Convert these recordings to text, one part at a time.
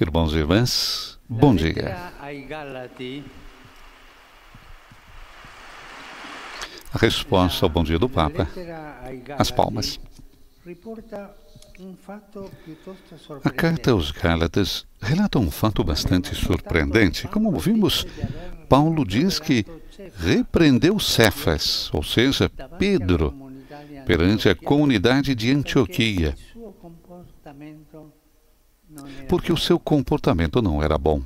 Irmãos e irmãs, bom dia. A resposta ao bom dia do Papa, as palmas. A carta aos Gálatas relata um fato bastante surpreendente. Como vimos, Paulo diz que repreendeu Cefas, ou seja, Pedro, perante a comunidade de Antioquia, porque o seu comportamento não era bom.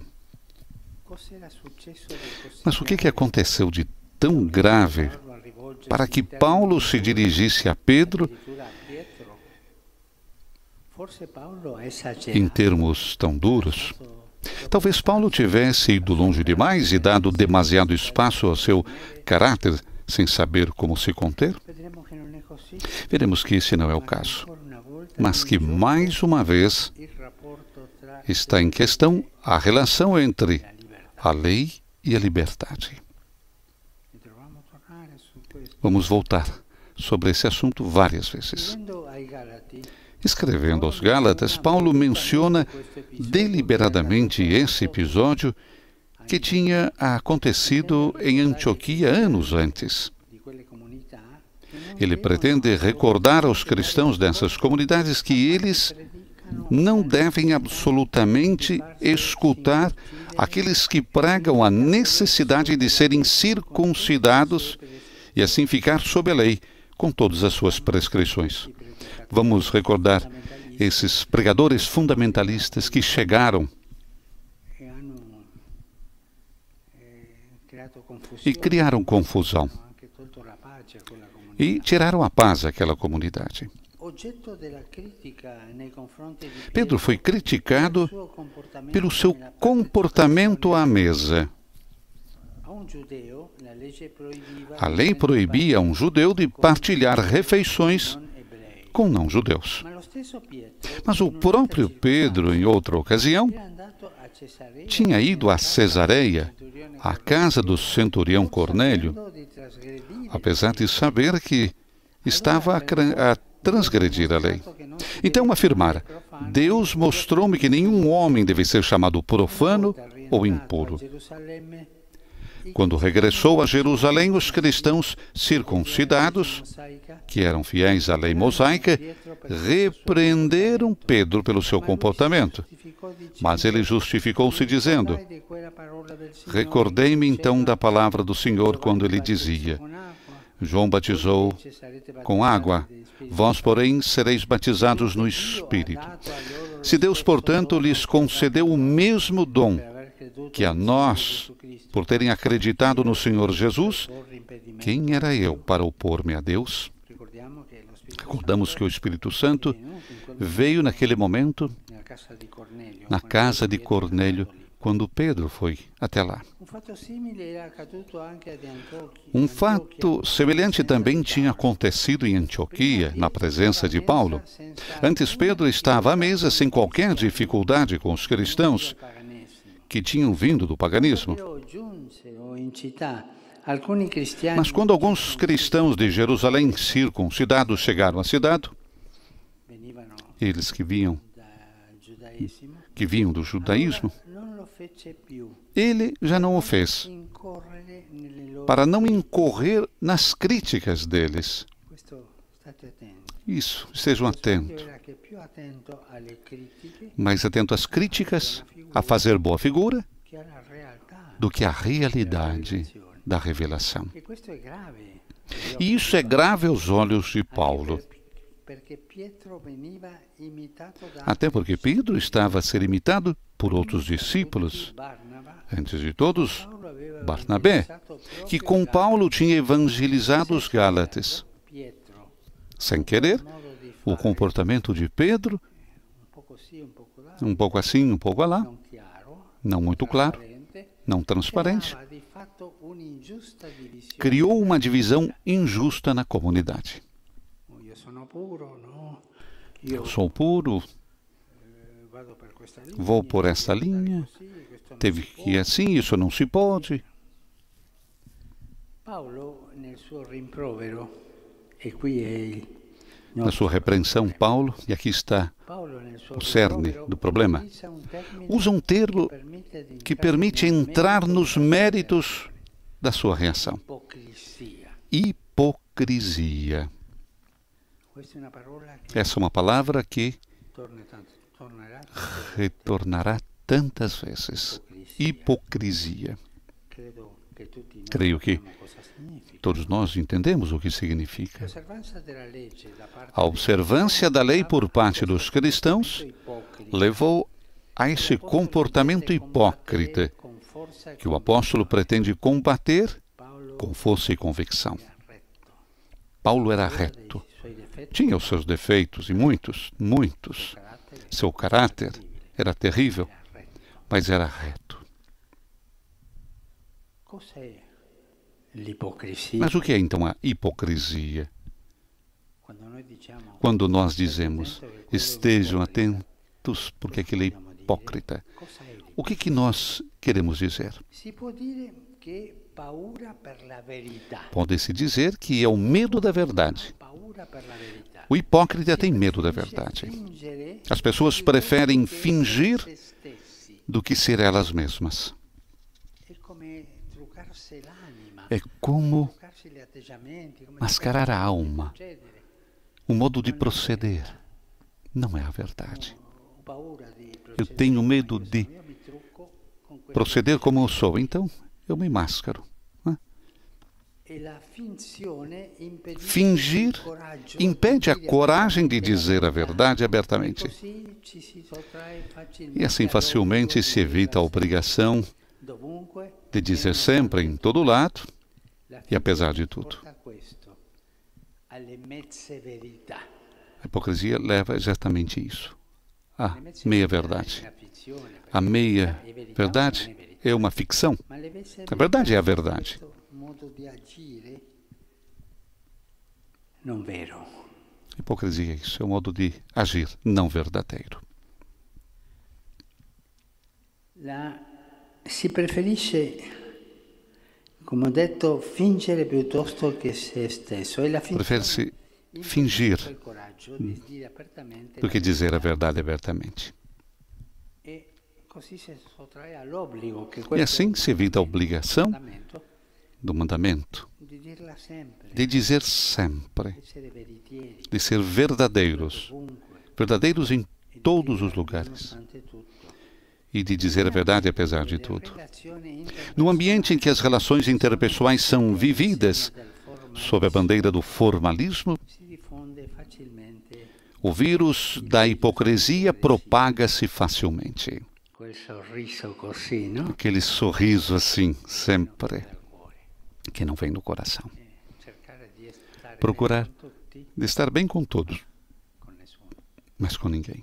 Mas o que, que aconteceu de tão grave para que Paulo se dirigisse a Pedro em termos tão duros? Talvez Paulo tivesse ido longe demais e dado demasiado espaço ao seu caráter sem saber como se conter? Veremos que esse não é o caso, mas que mais uma vez está em questão a relação entre a lei e a liberdade. Vamos voltar sobre esse assunto várias vezes. Escrevendo aos Gálatas, Paulo menciona deliberadamente esse episódio que tinha acontecido em Antioquia anos antes. Ele pretende recordar aos cristãos dessas comunidades que eles não devem absolutamente escutar aqueles que pregam a necessidade de serem circuncidados e assim ficar sob a lei, com todas as suas prescrições. Vamos recordar esses pregadores fundamentalistas que chegaram e criaram confusão e tiraram a paz àquela comunidade. Pedro foi criticado pelo seu comportamento à mesa. A lei proibia a um judeu de partilhar refeições com não-judeus. Mas o próprio Pedro, em outra ocasião, tinha ido a Cesareia, à casa do centurião Cornélio, apesar de saber que estava a, transgredir a lei. Então afirmar: Deus mostrou-me que nenhum homem deve ser chamado profano ou impuro. Quando regressou a Jerusalém, os cristãos circuncidados, que eram fiéis à lei mosaica, repreenderam Pedro pelo seu comportamento. Mas ele justificou-se dizendo: Recordei-me então da palavra do Senhor quando ele dizia: João batizou com água, vós, porém, sereis batizados no Espírito. Se Deus, portanto, lhes concedeu o mesmo dom que a nós, por terem acreditado no Senhor Jesus, quem era eu para opor-me a Deus? Recordamos que o Espírito Santo veio naquele momento na casa de Cornélio, quando Pedro foi até lá. Um fato semelhante também tinha acontecido em Antioquia, na presença de Paulo. Antes, Pedro estava à mesa sem qualquer dificuldade com os cristãos que tinham vindo do paganismo. Mas quando alguns cristãos de Jerusalém circuncidados chegaram à cidade, eles que vinham que vinham do judaísmo, ele já não o fez, para não incorrer nas críticas deles. Isso, estejam atentos. Mais atento às críticas, a fazer boa figura, do que à realidade da revelação. E isso é grave aos olhos de Paulo, até porque Pedro estava a ser imitado por outros discípulos, antes de todos, Barnabé, que com Paulo tinha evangelizado os Gálatas. Sem querer, o comportamento de Pedro, um pouco assim, um pouco lá, não muito claro, não transparente, criou uma divisão injusta na comunidade. Sou puro, eh, vou por esta linha, teve que ir assim, isso não se pode. Paulo, rimprovero, e na sua repreensão, Paulo, e aqui está o cerne do problema, usa um termo que permite entrar nos méritos da sua reação: hipocrisia. Essa é uma palavra que retornará tantas vezes. Hipocrisia. Creio que todos nós entendemos o que significa. A observância da lei por parte dos cristãos levou a esse comportamento hipócrita que o apóstolo pretende combater com força e convicção. Paulo era reto. Tinha os seus defeitos, e muitos, muitos. Seu caráter era terrível, mas era reto. Mas o que é então a hipocrisia? Quando nós dizemos, estejam atentos, porque aquele é hipócrita, o que, que nós queremos dizer? Pode-se dizer que é o medo da verdade. O hipócrita tem medo da verdade. As pessoas preferem fingir do que ser elas mesmas. É como mascarar a alma, o modo de proceder. Não é a verdade. Eu tenho medo de proceder como eu sou, então eu me máscaro. Né? Fingir impede a coragem de dizer a verdade abertamente. E assim facilmente se evita a obrigação de dizer sempre, em todo lado, e apesar de tudo. A hipocrisia leva exatamente isso, à meia-verdade a meia verdade é uma ficção. A é verdade é a verdade. Hipocrisia é isso, é um modo de agir não verdadeiro. si preferisce, come ho detto, fingere piuttosto che se stesso. Prefere-se fingir do que dizer a verdade abertamente. E assim se evita a obrigação do mandamento de dizer sempre, de ser verdadeiros, verdadeiros em todos os lugares e de dizer a verdade apesar de tudo. No ambiente em que as relações interpessoais são vividas sob a bandeira do formalismo, o vírus da hipocrisia propaga-se facilmente. Aquele sorriso assim, sempre, que não vem do coração. Procurar de estar bem com todos, mas com ninguém.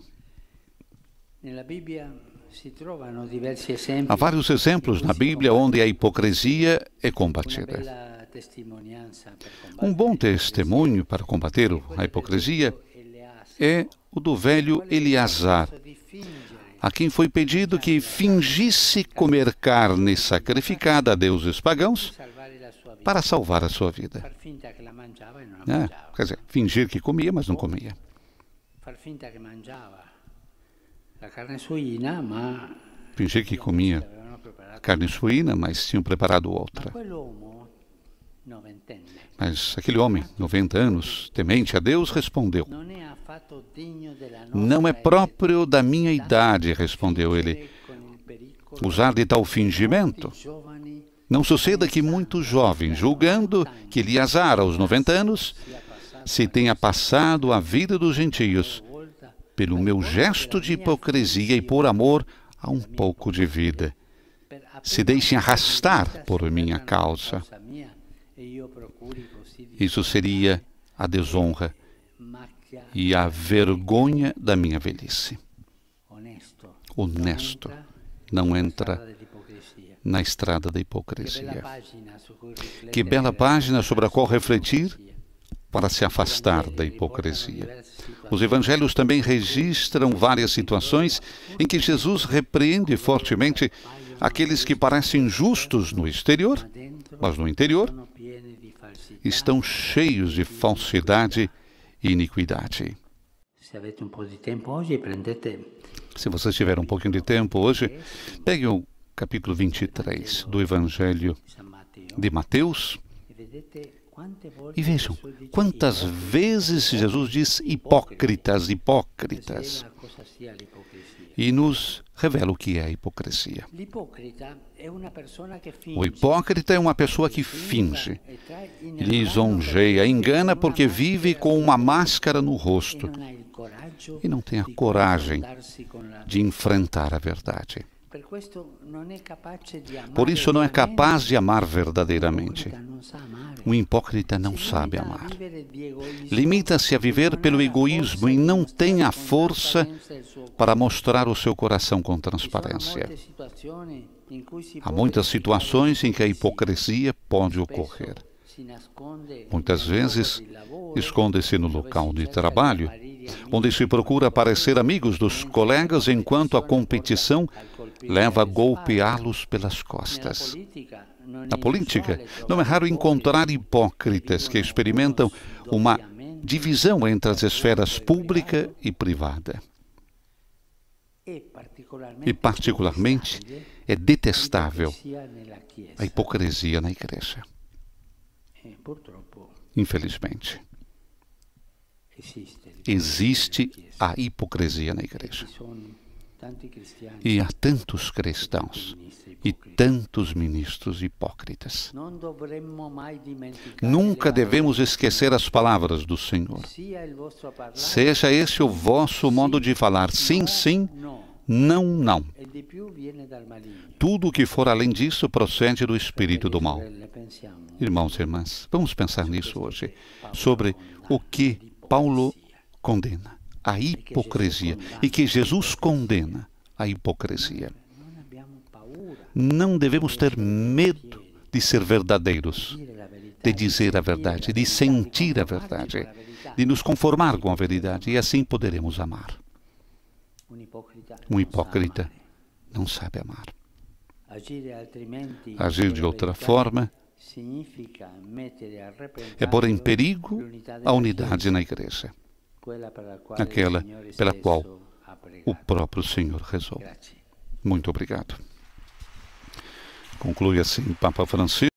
Há vários exemplos na Bíblia onde a hipocrisia é combatida. Um bom testemunho para combater a hipocrisia é o do velho Eleazar a quem foi pedido que fingisse comer carne sacrificada a deuses pagãos para salvar a sua vida. É, quer dizer, fingir que comia, mas não comia. Fingir que comia carne suína, mas tinham preparado outra. Mas aquele homem, 90 anos, temente a Deus, respondeu: Não é próprio da minha idade, respondeu ele, usar de tal fingimento. Não suceda que muito jovem, julgando que azar aos 90 anos, se tenha passado a vida dos gentios, pelo meu gesto de hipocrisia e por amor a um pouco de vida, se deixem arrastar por minha causa. Isso seria a desonra e a vergonha da minha velhice. Honesto, não entra na estrada da hipocrisia. Que bela página sobre a qual refletir para se afastar da hipocrisia. Os evangelhos também registram várias situações em que Jesus repreende fortemente aqueles que parecem justos no exterior, mas no interior estão cheios de falsidade e iniquidade. Se vocês tiverem um pouquinho de tempo hoje, pegue o capítulo 23 do Evangelho de Mateus e vejam, quantas eh? vezes Jesus diz hipócritas, hipócritas, e nos revela o que é a hipocrisia. O hipócrita é uma pessoa que finge, lisonjeia, engana porque vive com uma máscara no rosto e não tem a coragem de enfrentar a verdade. Por isso não é capaz de amar verdadeiramente. O hipócrita não sabe amar. Limita-se a viver pelo egoísmo e não tem a força para mostrar o seu coração com transparência. Há muitas situações em que a hipocrisia pode ocorrer. Muitas vezes esconde-se no local de trabalho, onde se procura parecer amigos dos colegas enquanto a competição leva a golpeá-los pelas costas. Na política, é não é raro encontrar hipócritas que experimentam uma divisão entre as esferas pública e privada. E, particularmente, é detestável a hipocrisia na igreja. Infelizmente, existe a hipocrisia na igreja. E há tantos cristãos e tantos ministros hipócritas. Nunca devemos esquecer as palavras do Senhor. Seja esse o vosso modo de falar: sim, sim, não, não. Tudo o que for além disso procede do espírito do mal. Irmãos e irmãs, vamos pensar nisso hoje, sobre o que Paulo condena a hipocrisia e que Jesus condena a hipocrisia. Não devemos ter medo de ser verdadeiros, de dizer a verdade, de sentir a verdade, de nos conformar com a verdade e assim poderemos amar. Um hipócrita não sabe amar. Agir de outra forma é pôr em perigo a unidade na igreja aquela pela qual o próprio Senhor rezou. Muito obrigado. Conclui assim Papa Francisco.